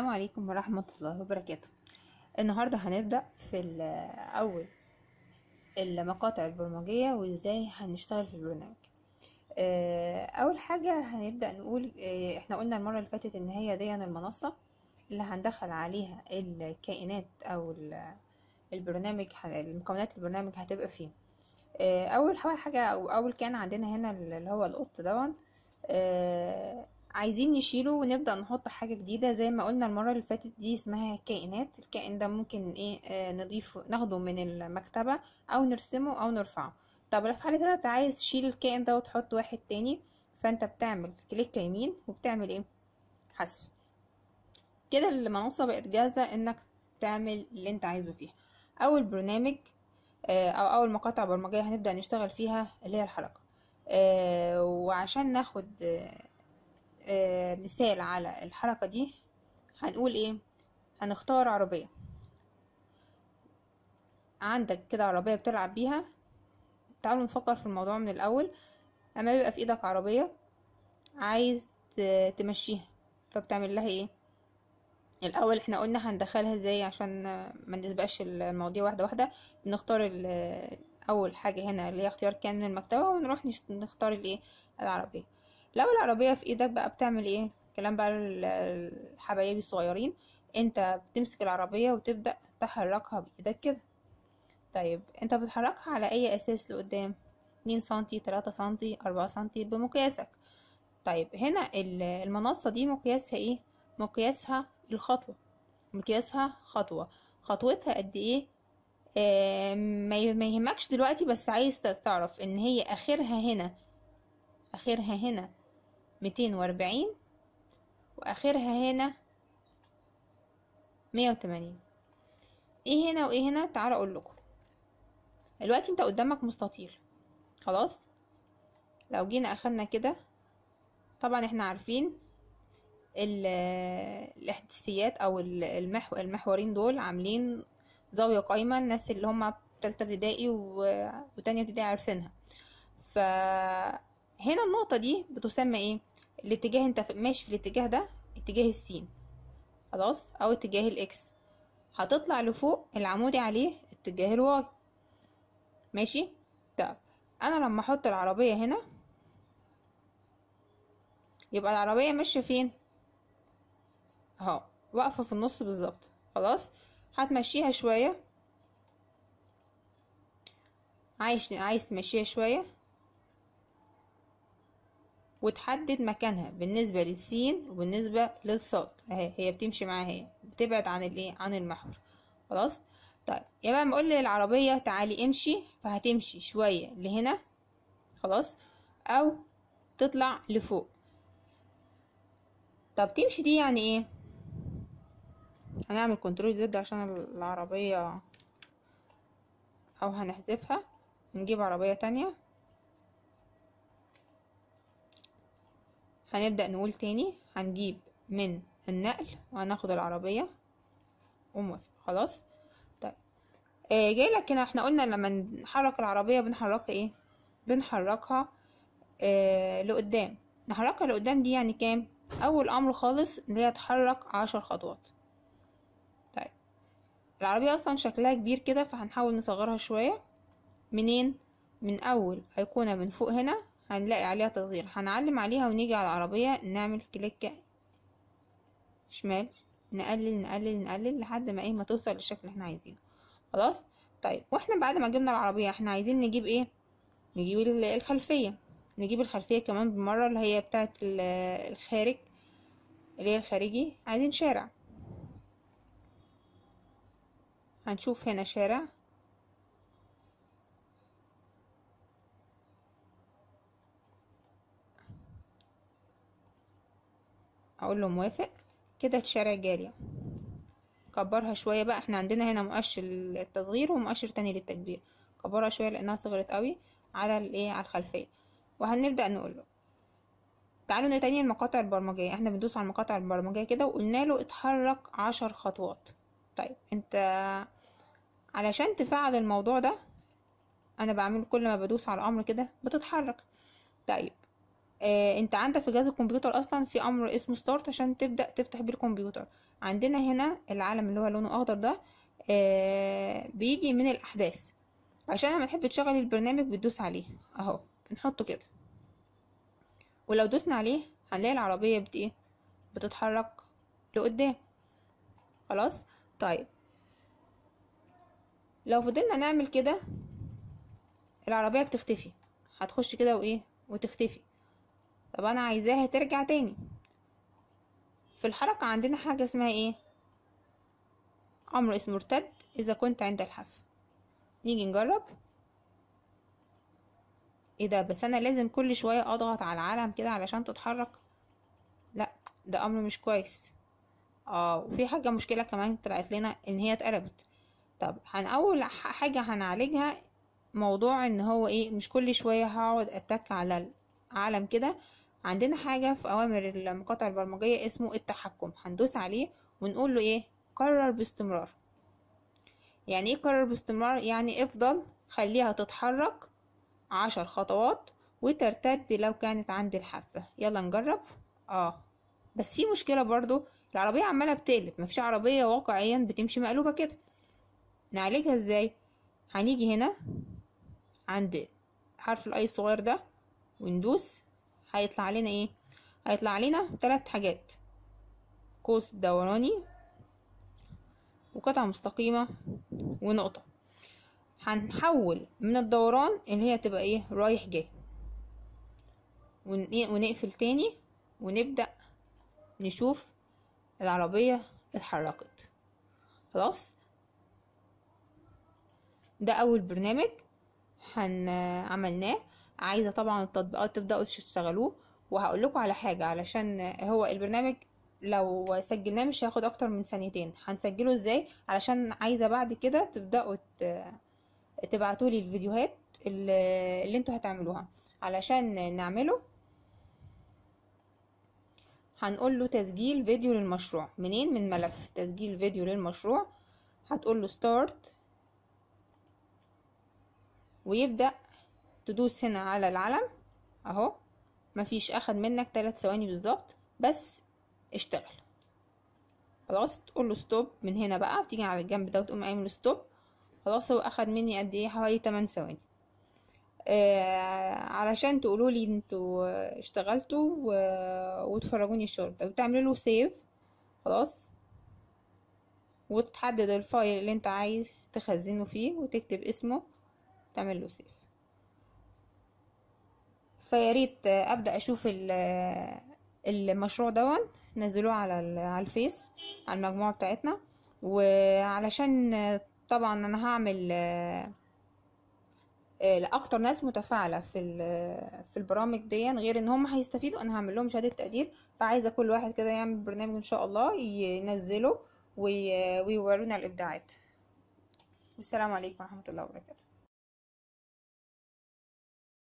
السلام عليكم ورحمة الله وبركاته النهاردة هنبدأ في أول المقاطع البرمجية وإزاي هنشتغل في البرنامج آه، أول حاجة هنبدأ نقول آه، إحنا قلنا المرة اللي فاتت إن هي دي المنصة اللي هندخل عليها الكائنات أو البرنامج المكونات البرنامج هتبقى فيه آه، أول حاجة أو أول كان عندنا هنا اللي هو القط دون عايزين نشيله ونبدأ نحط حاجة جديدة زي ما قلنا المرة اللي فاتت دي اسمها كائنات الكائن ده ممكن ايه آه، نضيفه ناخده من المكتبة او نرسمه او نرفعه طب لو في حالة انت عايز تشيل الكائن ده وتحط واحد تاني فانت بتعمل كليك يمين وبتعمل ايه حذف كده المنصة بقت جاهزة انك تعمل اللي انت عايزه فيها اول برنامج آه، او اول مقاطع برمجية هنبدأ نشتغل فيها اللي هي الحلقة آه، وعشان ناخد آه، مثال على الحركة دي هنقول ايه هنختار عربية عندك كده عربية بتلعب بيها تعالوا نفكر في الموضوع من الأول أما بيبقى في إيدك عربية عايز تمشيها فبتعمل لها ايه الأول احنا قلنا هندخلها ازاي عشان ما نسبقش المواضيع واحدة واحدة بنختار أول حاجة هنا اللي هي اختيار كان من المكتبة ونروح نختار الايه العربية لو العربية في ايدك بقى بتعمل ايه كلام بقى الحبايب الصغيرين انت بتمسك العربية وتبدأ تحركها بايدك كده طيب انت بتحركها على اي اساس لقدام اتنين سنتي تلاتة سنتي اربعة سنتي بمقياسك طيب هنا المنصة دي مقياسها ايه مقياسها الخطوة مقياسها خطوة خطوتها قد ايه آه ما يهمكش دلوقتي بس عايز تعرف ان هي اخرها هنا اخرها هنا ميتين وأربعين وآخرها هنا مية وتمانين ايه هنا وايه هنا تعالى اقول لكم دلوقتي انت قدامك مستطيل خلاص لو جينا اخدنا كده طبعا احنا عارفين الاحداثيات او المحو المحورين دول عاملين زاوية قايمة الناس اللي هم تالتة ابتدائي وتانية ابتدائي عارفينها فهنا النقطة دي بتسمى ايه الاتجاه انت ماشي في الاتجاه ده اتجاه السين خلاص او اتجاه الاكس هتطلع لفوق العمودي عليه اتجاه الواي ماشي طب انا لما احط العربيه هنا يبقى العربيه ماشيه فين اهو واقفه في النص بالظبط خلاص هتمشيها شويه عايز عايز تمشيها شويه وتحدد مكانها بالنسبة للسين وبالنسبة للصاد اهي هي بتمشي معاها اهي بتبعد عن الايه عن المحور خلاص طيب يا بقى نقول للعربية تعالي امشي فهتمشي شوية لهنا خلاص او تطلع لفوق طب تمشي دي يعني ايه هنعمل كنترول زد عشان العربية او هنحذفها نجيب عربية تانية هنبدأ نقول تاني هنجيب من النقل وهناخد العربية وموافق خلاص طيب آه جايلك هنا احنا قلنا لما نحرك العربية بنحركها ايه بنحركها آه لقدام نحركها لقدام دي يعني كام اول امر خالص اللي هي تحرك عشر خطوات طيب العربية اصلا شكلها كبير كده فهنحاول نصغرها شوية منين من اول ايقونة من فوق هنا هنلاقي عليها تصغير هنعلم عليها ونيجي على العربية نعمل كليك شمال نقلل نقلل نقلل لحد ما ايه ما توصل للشكل اللي احنا عايزينه خلاص طيب واحنا بعد ما جبنا العربية احنا عايزين نجيب ايه نجيب الخلفية نجيب الخلفية كمان بالمرة اللي هي بتاعت الخارج اللي هي الخارجي عايزين شارع هنشوف هنا شارع اقول له موافق كده الشارع جارية كبرها شوية بقى احنا عندنا هنا مؤشر للتصغير ومؤشر تاني للتكبير كبرها شوية لانها صغرت قوي على الايه على الخلفية وهنبدأ نقول له تعالوا نتاني المقاطع البرمجية احنا بندوس على المقاطع البرمجية كده وقلنا له اتحرك عشر خطوات طيب انت علشان تفعل الموضوع ده انا بعمل كل ما بدوس على الامر كده بتتحرك طيب آه انت عندك في جهاز الكمبيوتر اصلا في امر اسمه ستارت عشان تبدا تفتح بيه الكمبيوتر عندنا هنا العالم اللي هو لونه اخضر ده آه بيجي من الاحداث عشان لما تحب تشغل البرنامج بتدوس عليه اهو بنحطه كده ولو دوسنا عليه هنلاقي العربيه بت ايه بتتحرك لقدام خلاص طيب لو فضلنا نعمل كده العربيه بتختفي هتخش كده وايه وتختفي طب انا عايزاها ترجع تاني في الحركة عندنا حاجة اسمها ايه امر اسمه ارتد اذا كنت عند الحف نيجي نجرب ايه ده بس انا لازم كل شوية اضغط على العلم كده علشان تتحرك لا ده امر مش كويس اه وفي حاجة مشكلة كمان طلعت لنا ان هي اتقلبت طب هن اول حاجة هنعالجها موضوع ان هو ايه مش كل شوية هقعد اتك على العالم كده عندنا حاجة في أوامر المقاطع البرمجية اسمه التحكم هندوس عليه ونقول له إيه قرر باستمرار يعني إيه قرر باستمرار يعني افضل خليها تتحرك عشر خطوات وترتد لو كانت عند الحافة يلا نجرب اه بس في مشكلة برضو العربية عمالة بتقلب مفيش عربية واقعيا بتمشي مقلوبة كده نعالجها ازاي هنيجي هنا عند حرف الاي الصغير ده وندوس هيطلع لنا ايه هيطلع لنا ثلاث حاجات قوس دوراني وقطعة مستقيمة ونقطة هنحول من الدوران اللي هي تبقى ايه رايح جاي ونقفل تاني ونبدأ نشوف العربية اتحركت خلاص ده اول برنامج عملناه عايزه طبعا التطبيقات تبداوا تشتغلوه وهقول لكم على حاجه علشان هو البرنامج لو سجلناه مش هياخد اكتر من ثانيتين هنسجله ازاي علشان عايزه بعد كده تبداوا تبعتولي الفيديوهات اللي انتوا هتعملوها علشان نعمله هنقول له تسجيل فيديو للمشروع منين من ملف تسجيل فيديو للمشروع هتقول له ستارت ويبدأ تدوس هنا على العلم اهو مفيش اخد منك تلات ثواني بالظبط بس اشتغل خلاص تقول له ستوب من هنا بقى تيجي على الجنب ده وتقوم قايم له ستوب خلاص هو اخد مني قد ايه حوالي 8 ثواني آه علشان تقولوا لي انتوا اشتغلتوا و... وتفرجوني الشغل ده وتعملوا له سيف خلاص وتحدد الفايل اللي انت عايز تخزنه فيه وتكتب اسمه تعمل له سيف فياريت ابدا اشوف المشروع دون نزلوه على على الفيس على المجموعه بتاعتنا وعلشان طبعا انا هعمل آه، لاكتر ناس متفاعله في في البرامج دي غير ان هم هيستفيدوا انا هعمل لهم شهاده تقدير فعايزه كل واحد كده يعمل برنامج ان شاء الله ينزله ويورونا الابداعات والسلام عليكم ورحمه الله وبركاته